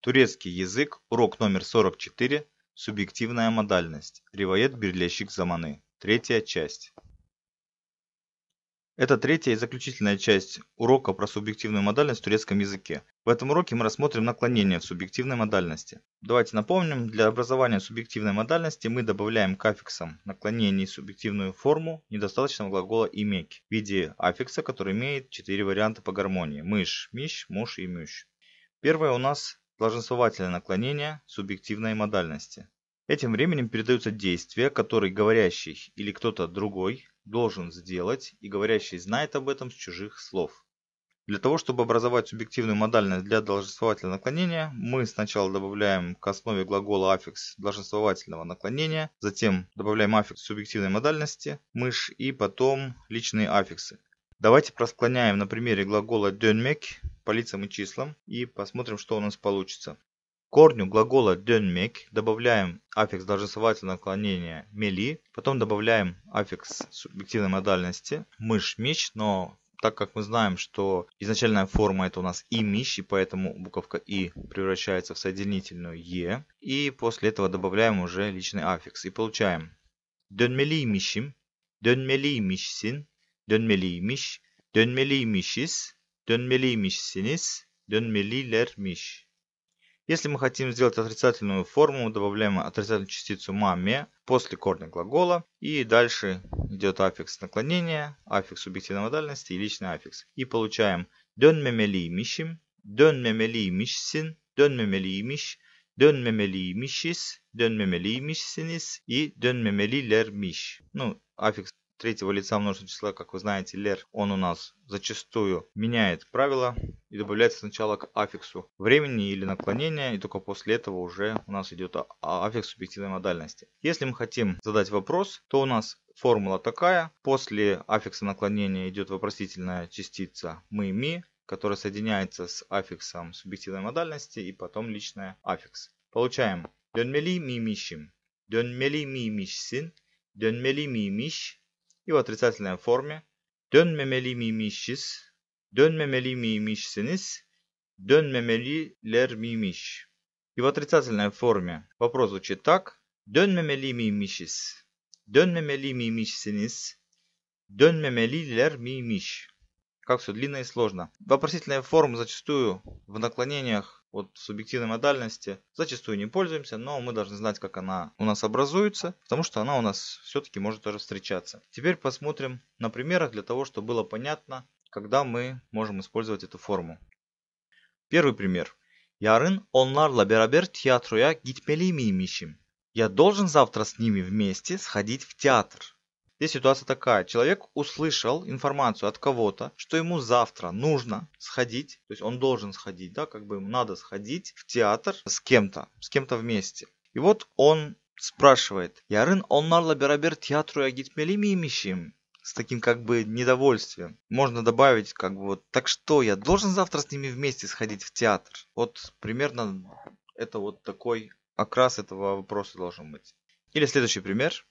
Турецкий язык, урок номер 44, субъективная модальность, Ривоед Берлещик Заманы, третья часть. Это третья и заключительная часть урока про субъективную модальность в турецком языке. В этом уроке мы рассмотрим наклонение в субъективной модальности. Давайте напомним, для образования субъективной модальности мы добавляем к аффиксам наклонение и субъективную форму недостаточного глагола «иметь» в виде аффикса, который имеет четыре варианта по гармонии – мыш, мищ, муж и мющ. Первое у нас долженствовательное наклонение субъективной модальности. Этим временем передаются действия, которые говорящий или кто-то другой должен сделать, и говорящий знает об этом с чужих слов. Для того, чтобы образовать субъективную модальность для долженствовательного наклонения, мы сначала добавляем к основе глагола аффикс долженствовательного наклонения, затем добавляем аффикс субъективной модальности, мышь и потом личные аффиксы. Давайте просклоняем на примере глагола «дёнмек» по лицам и числам и посмотрим, что у нас получится. К корню глагола «дönmek» добавляем аффикс должествовательного наклонения «мели», потом добавляем аффикс субъективной модальности «мышь-меч», но так как мы знаем, что изначальная форма это у нас и мищ, и поэтому буковка и превращается в соединительную е. И после этого добавляем уже личный аффикс и получаем дönmeli mişim, dönmeli mişsin, dönmeli miş, dönmeli mişiz, Dönmeliymişsiniz. Dönmelilermiş. Если мы хотим сделать отрицательную форму, добавляем отрицательную частицу маме после корня глагола. И дальше идет аффикс наклонения, аффикс субъективной модальности и личный аффикс. И получаем дönmemeliymişim, dönmemeliymişsin, dönmemeliymiş, dönmemeliymişiz, dönmemeliymişsiniz и dönmemelilermiş. Ну, аффикс третьего лица множественного числа, как вы знаете, лер, он у нас зачастую меняет правила и добавляется сначала к аффиксу времени или наклонения, и только после этого уже у нас идет а, а, аффикс субъективной модальности. Если мы хотим задать вопрос, то у нас формула такая. После аффикса наклонения идет вопросительная частица мы ми, которая соединяется с аффиксом субъективной модальности и потом личная аффикс. Получаем ми дönmeli ми мишсин, miymişsin, ми миш и в отрицательной форме dönmemeli miymişiz, dönmemeli miymişsiniz, dönmemeliler miymiş. И в отрицательной форме вопрос звучит так. Dönmemeli miymişiz, dönmemeli miymişsiniz, dönmemeliler miymiş. Как все длинно и сложно. Вопросительная форма зачастую в наклонениях от субъективной модальности зачастую не пользуемся, но мы должны знать, как она у нас образуется, потому что она у нас все-таки может тоже встречаться. Теперь посмотрим на примерах для того, чтобы было понятно, когда мы можем использовать эту форму. Первый пример. Yarın onlarla beraber tiyatroya gitmeli miymişim? Я должен завтра с ними вместе сходить в театр. Здесь ситуация такая. Человек услышал информацию от кого-то, что ему завтра нужно сходить, то есть он должен сходить, да, как бы ему надо сходить в театр с кем-то, с кем-то вместе. И вот он спрашивает, «Ярын он beraber театру gitmeli miymişim?» с таким как бы недовольствием. Можно добавить как бы вот, так что я должен завтра с ними вместе сходить в театр? Вот примерно это вот такой окрас этого вопроса должен быть. Или следующий пример.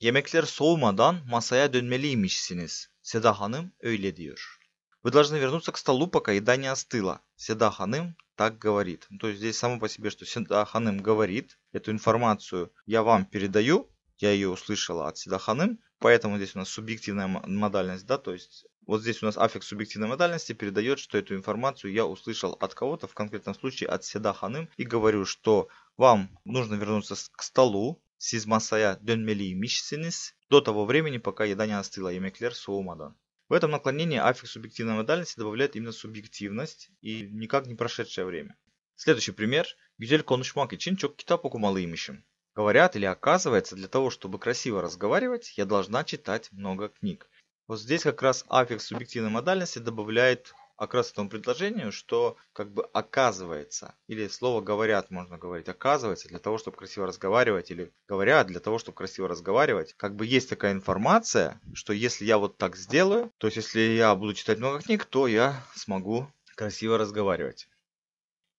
Yemekler soğumadan masaya dönmeliymişsiniz. Seda Hanım öyle diyor. Вы должны вернуться к столу, пока еда не остыла. Седа Ханым так говорит. Ну, то есть здесь само по себе, что Седа Ханым говорит, эту информацию я вам передаю, я ее услышала от Седа Ханым, поэтому здесь у нас субъективная модальность, да, то есть вот здесь у нас аффикс субъективной модальности передает, что эту информацию я услышал от кого-то, в конкретном случае от Седа Ханым, и говорю, что вам нужно вернуться к столу, sizmasaya dönmeliymişsiniz до того времени, пока еда не остыла. Yemekler soğumadan. В этом наклонении аффикс субъективной модальности добавляет именно субъективность и никак не прошедшее время. Следующий пример. Гюзель konuşmak için çok kitap okumalıymışım. Говорят или оказывается, для того, чтобы красиво разговаривать, я должна читать много книг. Вот здесь как раз аффикс субъективной модальности добавляет а как раз этому предложению, что как бы оказывается, или слово говорят можно говорить, оказывается, для того, чтобы красиво разговаривать, или говорят для того, чтобы красиво разговаривать, как бы есть такая информация, что если я вот так сделаю, то есть если я буду читать много книг, то я смогу красиво разговаривать.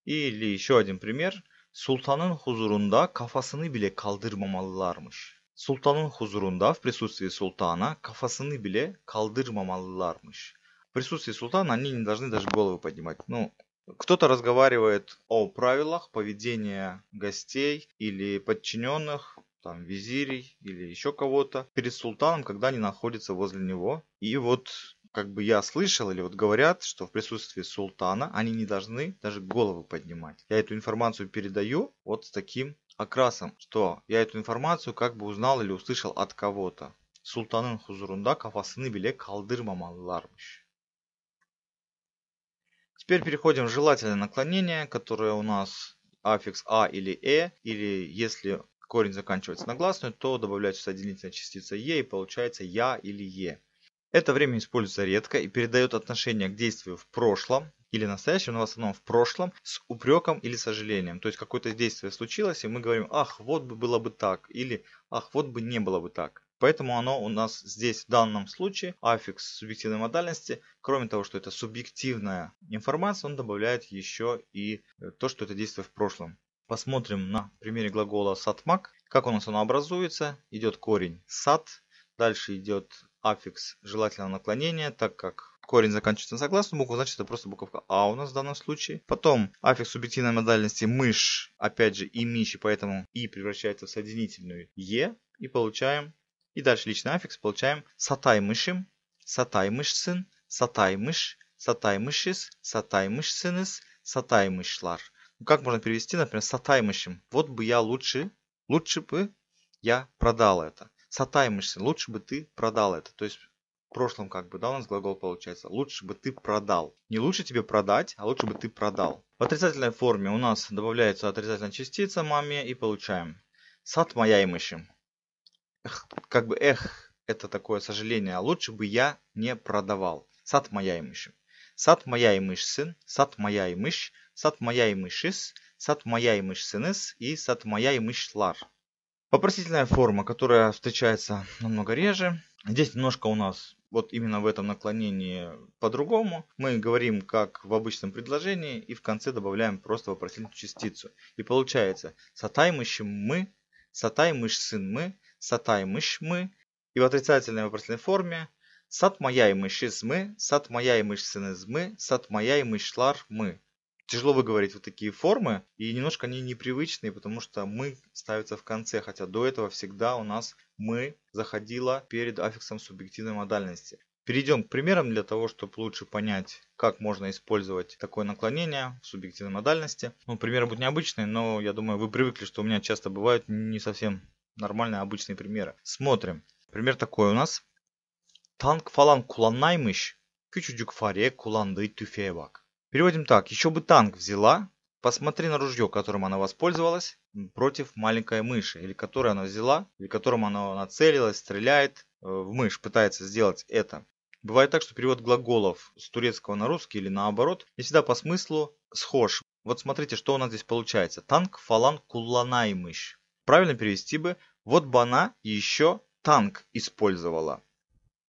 Или еще один пример. Султанın huzurunda kafasını bile kaldırmamalılarmış. Sultanın huzurunda в присутствии султана kafasını bile kaldırmamalılarmış присутствии султана они не должны даже головы поднимать. Ну, кто-то разговаривает о правилах поведения гостей или подчиненных, там, визирей или еще кого-то перед султаном, когда они находятся возле него. И вот как бы я слышал или вот говорят, что в присутствии султана они не должны даже головы поднимать. Я эту информацию передаю вот с таким окрасом, что я эту информацию как бы узнал или услышал от кого-то. Султанын huzurunda kafasını биле kaldırmamalılarmış. Теперь переходим в желательное наклонение, которое у нас аффикс а или э, или если корень заканчивается на гласную, то добавляется соединительная частица е и получается я или е. Это время используется редко и передает отношение к действию в прошлом или настоящем, но в основном в прошлом, с упреком или сожалением. То есть какое-то действие случилось, и мы говорим, ах, вот бы было бы так, или ах, вот бы не было бы так. Поэтому оно у нас здесь в данном случае, аффикс субъективной модальности, кроме того, что это субъективная информация, он добавляет еще и э, то, что это действие в прошлом. Посмотрим на примере глагола сатмак, как у нас оно образуется. Идет корень сат, дальше идет аффикс желательного наклонения, так как корень заканчивается на согласную букву, значит это просто буковка А у нас в данном случае. Потом аффикс субъективной модальности мышь, опять же и миши, поэтому И превращается в соединительную Е. И получаем и дальше личный аффикс получаем сатаймышим, сатаймышсын, сатаймыш, сатаймышис, сатаймышсыныс, сатаймышлар. Ну, как можно перевести, например, сатаймышим? Вот бы я лучше, лучше бы я продал это. Сатаймышсын, лучше бы ты продал это. То есть в прошлом как бы, да, у нас глагол получается. Лучше бы ты продал. Не лучше тебе продать, а лучше бы ты продал. В отрицательной форме у нас добавляется отрицательная частица маме и получаем сатмаяймышим как бы эх, это такое сожаление, а лучше бы я не продавал. Сат моя имышим. Сат моя имыш сын, сат моя имыш, сат моя имышис, сат моя имыш сыныс и сат моя имыш лар. Вопросительная форма, которая встречается намного реже. Здесь немножко у нас вот именно в этом наклонении по-другому. Мы говорим как в обычном предложении и в конце добавляем просто вопросительную частицу. И получается сатаймышим мы, сатаймыш сын мы, сатай мышь мы, и в отрицательной вопросительной форме сат моя и мышь из мы, сат моя сатмаяймыш сын из мы, сат моя и мышь лар мы. Тяжело выговорить вот такие формы, и немножко они непривычные, потому что мы ставится в конце, хотя до этого всегда у нас мы заходило перед аффиксом субъективной модальности. Перейдем к примерам для того, чтобы лучше понять, как можно использовать такое наклонение в субъективной модальности. Ну, примеры будут необычные, но я думаю, вы привыкли, что у меня часто бывают не совсем нормальные обычные примеры. Смотрим. Пример такой у нас. танк фалан kullanmaymış. Küçücük fare kullandığı tüfeğe bak. Переводим так. Еще бы танк взяла. Посмотри на ружье, которым она воспользовалась против маленькой мыши. Или которое она взяла, или которым она нацелилась, стреляет э, в мышь, пытается сделать это. Бывает так, что перевод глаголов с турецкого на русский или наоборот не всегда по смыслу схож. Вот смотрите, что у нас здесь получается. Танк фалан куланаймыш. Правильно перевести бы «вот бы она еще танк использовала».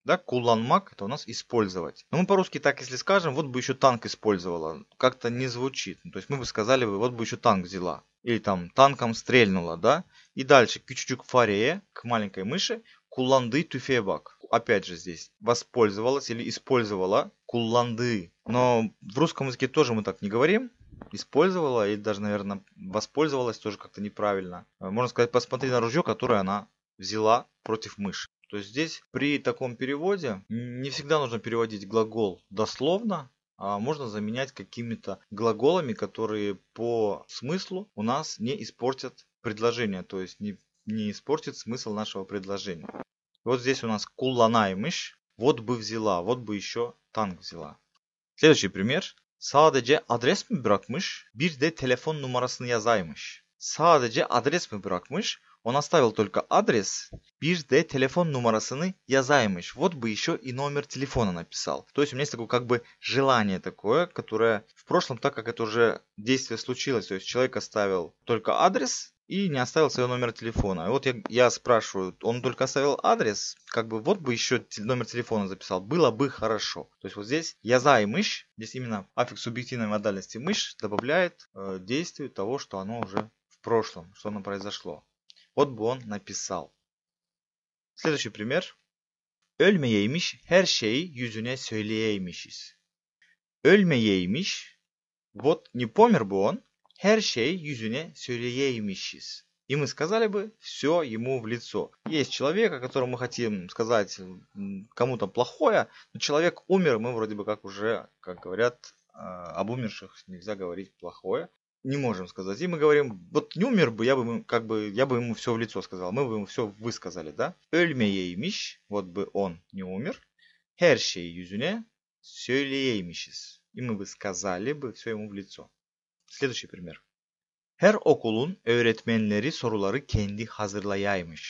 Да, куланмак это у нас использовать. Но мы по-русски так, если скажем, вот бы еще танк использовала, как-то не звучит. Ну, то есть мы бы сказали бы, вот бы еще танк взяла. Или там танком стрельнула, да. И дальше кючучук Фарея к маленькой мыши, куланды тюфебак. Опять же здесь воспользовалась или использовала куланды. Но в русском языке тоже мы так не говорим использовала и даже, наверное, воспользовалась тоже как-то неправильно. Э, можно сказать, посмотри на ружье, которое она взяла против мыши. То есть здесь при таком переводе не всегда нужно переводить глагол дословно, а можно заменять какими-то глаголами, которые по смыслу у нас не испортят предложение, то есть не, не испортит смысл нашего предложения. Вот здесь у нас и мышь. вот бы взяла, вот бы еще танк взяла. Следующий пример. Sadece adres mi bırakmış, bir de telefon numarasını yazaymış. Sadece adres mi бrakмыш, он оставил только адрес, bir de телефон numarasını yazaymış. Вот бы еще и номер телефона написал. То есть у меня есть такое как бы желание такое, которое в прошлом, так как это уже действие случилось, то есть человек оставил только адрес, и не оставил своего номера телефона. И вот я, я спрашиваю, он только оставил адрес, как бы вот бы еще номер телефона записал, было бы хорошо. То есть вот здесь я за и мышь, здесь именно аффикс субъективной модальности мышь добавляет э, действию того, что оно уже в прошлом, что оно произошло. Вот бы он написал. Следующий пример. Ölmeyeymiş her şeyi yüzüne söyleyeymişiz. Ölmeyeymiş. Вот не помер бы он, Her şey yüzüне söyleyeymişiz. И мы сказали бы все ему в лицо. Есть человек, о котором мы хотим сказать кому-то плохое, но человек умер, мы вроде бы как уже, как говорят, а, об умерших нельзя говорить плохое. Не можем сказать. И мы говорим, вот не умер бы, я бы как бы, я бы ему все в лицо сказал. Мы бы ему все высказали, да? Ölmeyeymiş, вот бы он не умер. Her şey yüzüne söyleyeymişiz. И мы бы сказали бы все ему в лицо. Следующий пример. Her okulun öğretmenleri soruları kendi hazırlayaymış.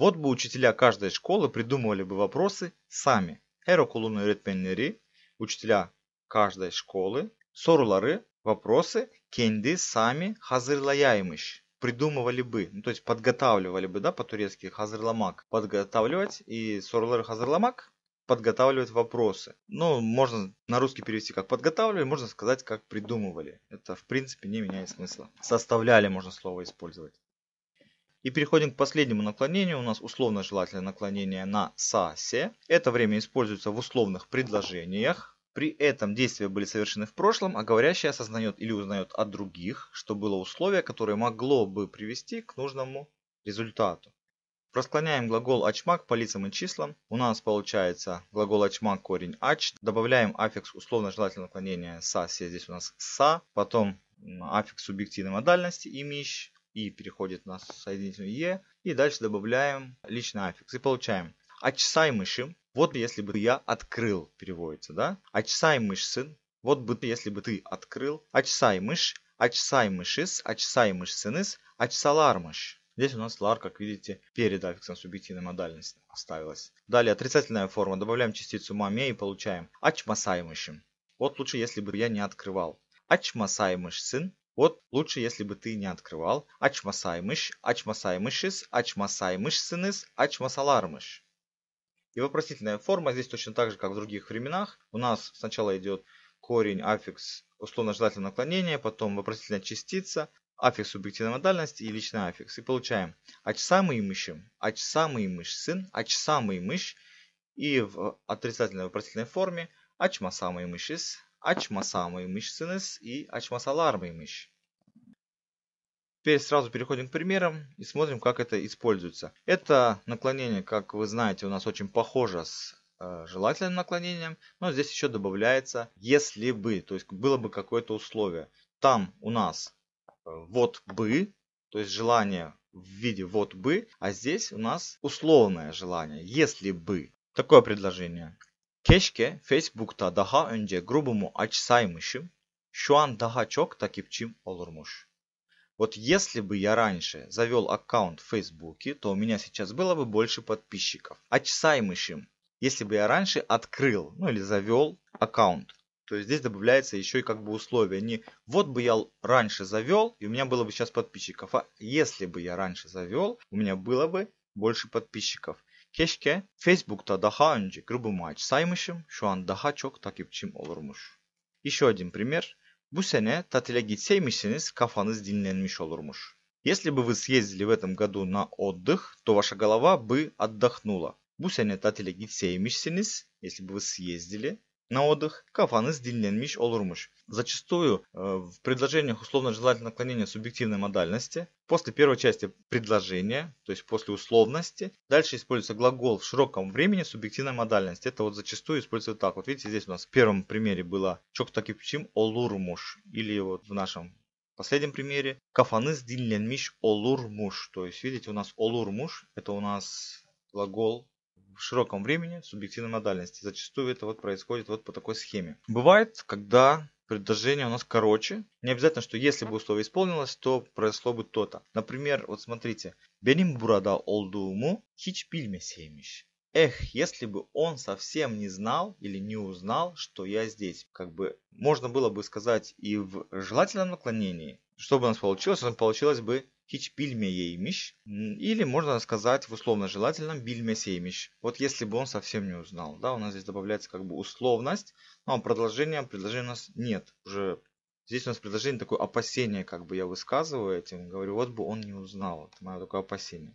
Вот бы учителя каждой школы придумывали бы вопросы сами. Her okulun öğretmenleri, учителя каждой школы, soruları, вопросы kendi сами hazırlayaymış. Придумывали бы, ну, то есть подготавливали бы, да, по-турецки, hazırlamak, подготавливать и soruları hazırlamak, подготавливать вопросы. Ну, можно на русский перевести как подготавливали, можно сказать как придумывали. Это в принципе не меняет смысла. Составляли можно слово использовать. И переходим к последнему наклонению. У нас условно желательное наклонение на САСе. Это время используется в условных предложениях. При этом действия были совершены в прошлом, а говорящий осознает или узнает от других, что было условие, которое могло бы привести к нужному результату. Расклоняем глагол очмак по лицам и числам. У нас получается глагол очмак корень ач. Добавляем аффикс условно-желательного наклонения сасе. Здесь у нас са. Потом аффикс субъективной модальности имищ. И переходит на соединительную е. И дальше добавляем личный аффикс. И получаем ачсаймышим. Вот если бы я открыл, переводится, да? сын. Вот бы если бы ты открыл. Ачсаймыш. Ачсаймышис. Ачсаймышсыныс. Ачсалармыш. Здесь у нас var, как видите, перед аффиксом субъективной модальности оставилась. Далее отрицательная форма. Добавляем частицу маме и получаем ачмасаймышим. Вот лучше, если бы я не открывал. Ачмасаймыш сын. Вот лучше, если бы ты не открывал. Ачмасаймыш, ачмасаймышис, ачмасаймыш сыныс, ачмасалармыш. И вопросительная форма здесь точно так же, как в других временах. У нас сначала идет корень, аффикс, условно-ждательное наклонение, потом вопросительная частица, аффикс субъективной модальности и личный аффикс. И получаем ач самый мышим, ач самый мыш сын, ач самый мыш и в отрицательной вопросительной форме ач масамый мышис, ач масамый мыш сынес и ач масалармый мыш. Теперь сразу переходим к примерам и смотрим, как это используется. Это наклонение, как вы знаете, у нас очень похоже с э, желательным наклонением, но здесь еще добавляется «если бы», то есть было бы какое-то условие. Там у нас вот бы, то есть желание в виде вот бы, а здесь у нас условное желание, если бы. Такое предложение. Кешке, Keşke то daha önce grubumu açsaymışım, şu an daha çok takipçim olurmuş. Вот если бы я раньше завел аккаунт в Фейсбуке, то у меня сейчас было бы больше подписчиков. Очсаймышим. Если бы я раньше открыл, ну или завел аккаунт. То есть здесь добавляется еще и как бы условие. Не вот бы я раньше завел, и у меня было бы сейчас подписчиков, а если бы я раньше завел, у меня было бы больше подписчиков. Кешке, Facebook-то podpисчikов. Keşke грубо daha önce grubumu açsaymışım, şu an daha çok takipçim олурмуш. Еще один пример. Bu sene tatile gitseymişsiniz kafanız dinlenmiş olurmuş. Если бы вы съездили в этом году на отдых, то ваша голова бы отдохнула. Bu sene tatile gitseymişsiniz, если бы вы съездили, на отдых, Кафаны кафаныз миш олурмуш. Зачастую э, в предложениях условно желательно наклонение субъективной модальности. После первой части предложения, то есть после условности, дальше используется глагол в широком времени субъективной модальности. Это вот зачастую используется так. Вот видите, здесь у нас в первом примере было «Чок таки пчим олурмуш» или вот в нашем последнем примере Кафаны «Кафаныз миш олурмуш. То есть, видите, у нас олурмуш – это у нас глагол в широком времени субъективной модальности. Зачастую это вот происходит вот по такой схеме. Бывает, когда предложение у нас короче. Не обязательно, что если бы условие исполнилось, то произошло бы то-то. Например, вот смотрите. Benim burada olduğumu hiç bilmeseymiş. Эх, если бы он совсем не знал или не узнал, что я здесь. Как бы можно было бы сказать и в желательном наклонении. Что бы у нас получилось? У нас получилось бы hiçbilmeyeymiş или можно сказать в условно желательном bilmeseymiş. Вот если бы он совсем не узнал, да, у нас здесь добавляется как бы условность, но продолжения, предложения у нас нет. Уже здесь у нас предложение такое опасение, как бы я высказываю этим, говорю, вот бы он не узнал. Это мое такое опасение.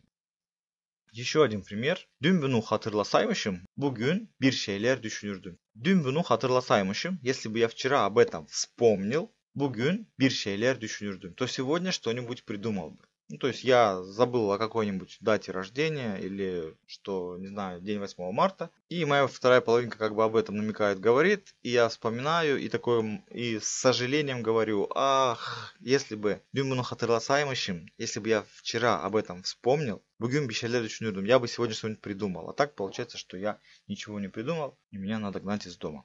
Еще один пример. Dün bunu hatırlasaymışım, bugün bir şeyler düşünürdüm. Dün bunu hatırlasaymışım, если бы я вчера об этом вспомнил, бugün bir şeyler düşünürdüm, то сегодня что-нибудь придумал бы. Ну, то есть я забыл о какой-нибудь дате рождения или что, не знаю, день 8 марта. И моя вторая половинка как бы об этом намекает, говорит. И я вспоминаю и такой, и с сожалением говорю, ах, если бы Дюмину Хатерласаймышем, если бы я вчера об этом вспомнил, Бугюм Бишаледович Нюрдум, я бы сегодня что-нибудь придумал. А так получается, что я ничего не придумал, и меня надо гнать из дома.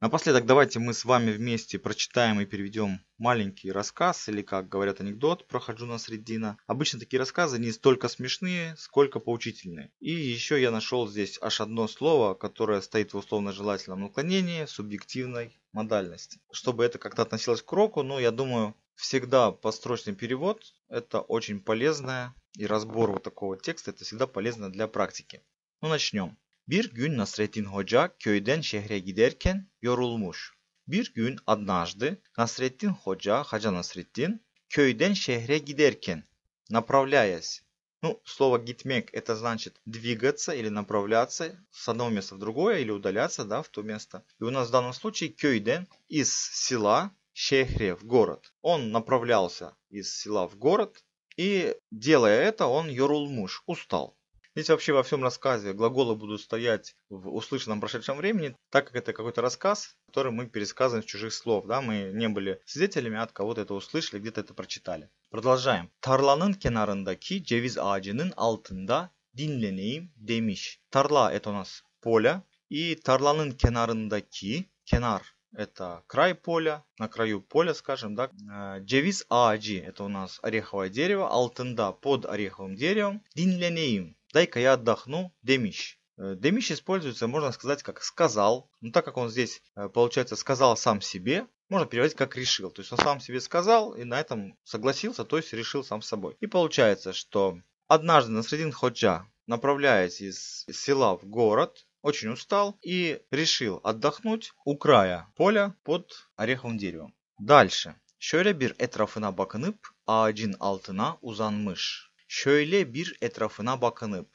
Напоследок давайте мы с вами вместе прочитаем и переведем маленький рассказ или, как говорят, анекдот про Хаджуна Среддина. Обычно такие рассказы не столько смешные, сколько поучительные. И еще я нашел здесь аж одно слово, которое стоит в условно-желательном наклонении субъективной модальности. Чтобы это как-то относилось к року, но я думаю, всегда построчный перевод – это очень полезное, и разбор вот такого текста – это всегда полезно для практики. Ну, начнем. Bir gün Nasreddin Hoca köyden şehre giderken yorulmuş. Bir gün однажды Nasreddin Hoca, Hacı Nasreddin köyden şehre giderken, направляясь, ну, слово «гитмек» это значит двигаться или направляться с одного места в другое или удаляться, да, в то место. И у нас в данном случае кёйден из села шехре в город. Он направлялся из села в город, и делая это, он йорулмуш, устал. Здесь вообще во всем рассказе глаголы будут стоять в услышанном прошедшем времени, так как это какой-то рассказ, который мы пересказываем с чужих слов. Да? Мы не были свидетелями, а от кого-то это услышали, где-то это прочитали. Продолжаем. Тарланын кенарындаки, ceviz ağacının altında dinleneyim demiş. Тарла это у нас поле. И тарланын кенарындаки, кенар это край поля, на краю поля, скажем, да. Э, Джевиз ааджи, это у нас ореховое дерево, алтында под ореховым деревом, динленеим, дай-ка я отдохну, демищ. Э, демищ используется, можно сказать, как сказал. Но так как он здесь, э, получается, сказал сам себе, можно переводить как решил. То есть он сам себе сказал и на этом согласился, то есть решил сам собой. И получается, что однажды на средин Ходжа, направляясь из села в город, очень устал и решил отдохнуть у края поля под ореховым деревом. Дальше. Şöyle bir etrafına bakınıp ağacın altına uzanmış şöyle bir etrafına bakınıp,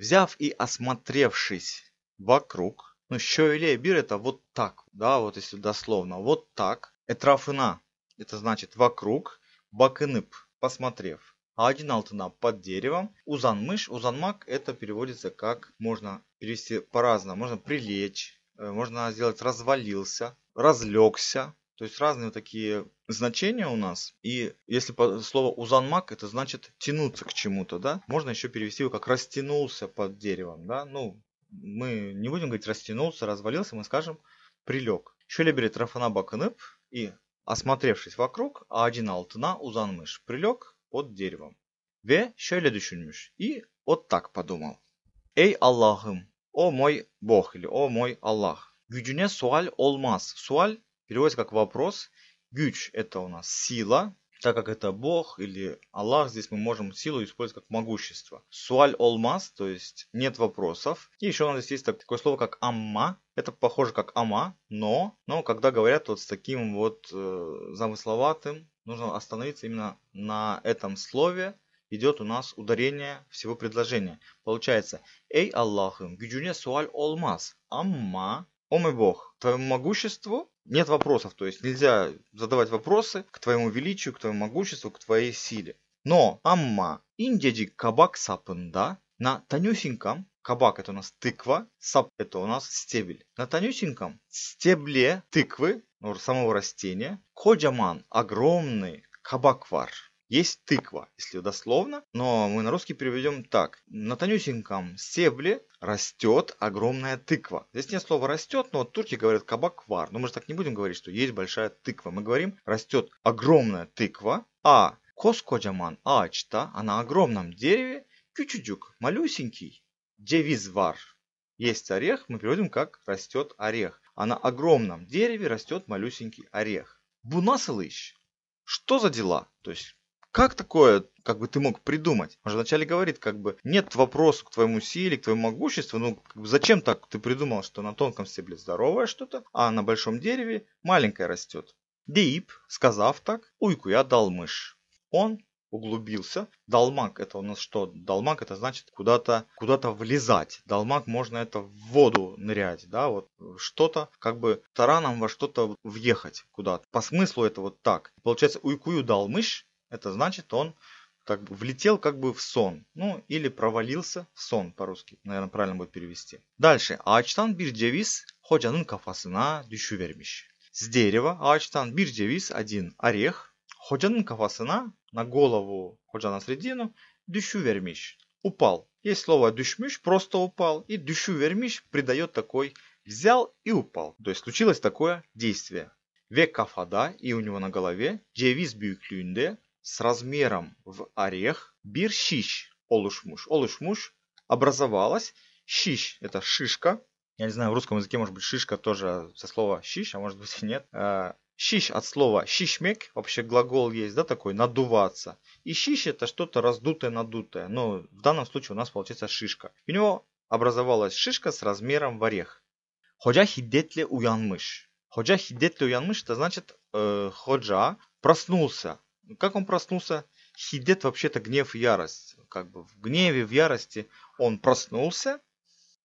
взяв и осмотревшись вокруг, ну, şöyle bir это вот так, да, вот если дословно, вот так, etrafına, это значит вокруг, bakınıp, посмотрев, один алтына под деревом. Узанмыш, узанмак это переводится как можно перевести по-разному. Можно прилечь, e, можно сделать развалился, разлегся, то есть разные такие значения у нас. И если по, слово узанмак, это значит тянуться к чему-то, да? Можно еще перевести его как растянулся под деревом, да? Ну, мы не будем говорить растянулся, развалился, мы скажем прилег. Şöyle bir etrafına и, осмотревшись вокруг, а один altına узанмыш Прилег под деревом. Ве şöyle düşünmüş. И вот так подумал. Эй Allah'ım, о мой Бог или о мой Аллах. Gücüne sual олмаз. Sual переводится как вопрос. Гюч – это у нас сила, так как это Бог или Аллах, здесь мы можем силу использовать как могущество. Суаль олмаз, то есть нет вопросов. И еще у нас здесь есть такое слово, как амма. Это похоже как ама, но, но когда говорят вот с таким вот э, замысловатым, нужно остановиться именно на этом слове. Идет у нас ударение всего предложения. Получается, «Эй Аллахим, гюджуне суаль олмаз, амма, о мой Бог, твоему могуществу нет вопросов, то есть нельзя задавать вопросы к твоему величию, к твоему могуществу, к твоей силе. Но амма индеди кабак сапында на тонюсеньком Кабак – это у нас тыква, сап – это у нас стебель. На тонюсеньком стебле тыквы, ну, самого растения, коджаман – огромный кабаквар – есть тыква, если дословно, но мы на русский переведем так. На тонюсеньком стебле растет огромная тыква. Здесь нет слова растет, но вот турки говорят кабаквар. Но мы же так не будем говорить, что есть большая тыква. Мы говорим растет огромная тыква, а коскоджаман ачта, а на огромном дереве кючудюк, малюсенький, девизвар. Есть орех, мы переводим как растет орех. А на огромном дереве растет малюсенький орех. Бунасылыщ. Что за дела? То есть как такое, как бы ты мог придумать? Он же вначале говорит, как бы, нет вопроса к твоему силе, к твоему могуществу, ну, как бы, зачем так ты придумал, что на тонком стебле здоровое что-то, а на большом дереве маленькое растет? Деип, сказав так, уйку я дал мышь. Он углубился. Далмак это у нас что? Далмак это значит куда-то куда-то влезать. Далмак можно это в воду нырять, да, вот что-то как бы тараном во что-то въехать куда-то. По смыслу это вот так. Получается уйкую дал мышь, это значит, он как бы влетел как бы в сон. Ну, или провалился в сон по-русски. Наверное, правильно будет перевести. Дальше. Ağaçtan bir ceviz hocanın kafasına düşüvermiş. С дерева. ачтан бир ceviz один орех. Ходжанын кафасына на голову ходжа на середину дышу вермиш. Упал. Есть слово дюшмиш просто упал. И дышу вермиш придает такой взял и упал. То есть случилось такое действие. Ве кафада и у него на голове, девиз бюклюнде, с размером в орех бирщищ олушмуш. Олушмуш образовалась, щищ – это шишка. Я не знаю, в русском языке, может быть, шишка тоже со слова щищ, а может быть и нет. А, щищ от слова щищмек, вообще глагол есть, да, такой, надуваться. И щищ это что-то раздутое, надутое. но в данном случае у нас получается шишка. У него образовалась шишка с размером в орех. Ходжа хидетле уянмыш. Ходжа хидетле уянмыш, это значит, э, ходжа проснулся. Ну, как он проснулся? Хидет вообще-то гнев и ярость. Как бы в гневе, в ярости он проснулся.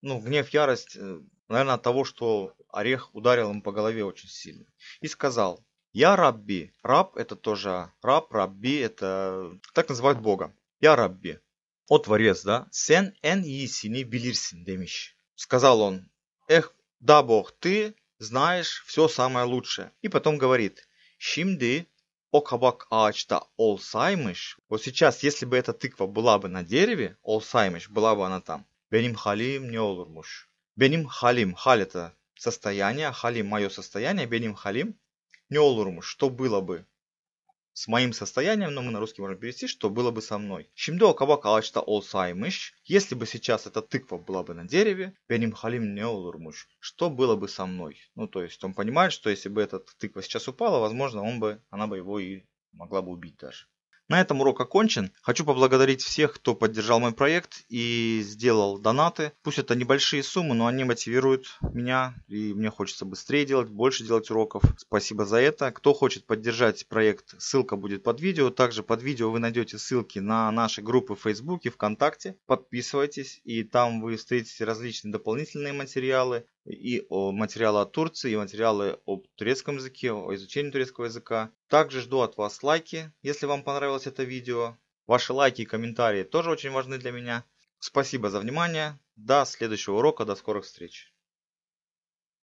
Ну, гнев, ярость, э, наверное, от того, что орех ударил ему по голове очень сильно. И сказал, я Рабби. Раб это тоже а. раб, Рабби это так называют Бога. Я Рабби. О творец, да? Сен эн сини билирсин демиш. Сказал он, эх, да Бог, ты знаешь все самое лучшее. И потом говорит, "Шимди o kabak ağaçta olsaymış, вот сейчас, если бы эта тыква была бы на дереве, olsaymış, была бы она там, Беним халим не олурмуш. Беним халим, hal это состояние, халим мое состояние, беним халим не олурмуш. что было бы с моим состоянием, но мы на русский можем перевести, что было бы со мной. Şimdi o kabak ağaçta если бы сейчас эта тыква была бы на дереве, benim halim ne olurmuş, что было бы со мной. Ну, то есть он понимает, что если бы эта тыква сейчас упала, возможно, он бы, она бы его и могла бы убить даже. На этом урок окончен. Хочу поблагодарить всех, кто поддержал мой проект и сделал донаты. Пусть это небольшие суммы, но они мотивируют меня, и мне хочется быстрее делать, больше делать уроков. Спасибо за это. Кто хочет поддержать проект, ссылка будет под видео. Также под видео вы найдете ссылки на наши группы в Facebook и ВКонтакте. Подписывайтесь, и там вы встретите различные дополнительные материалы, и э, материалы о Турции, и материалы об турецком языке, о изучении турецкого языка. Также жду от вас лайки, если вам понравилось это видео. Ваши лайки и комментарии тоже очень важны для меня. Спасибо за внимание. До следующего урока, до скорых встреч.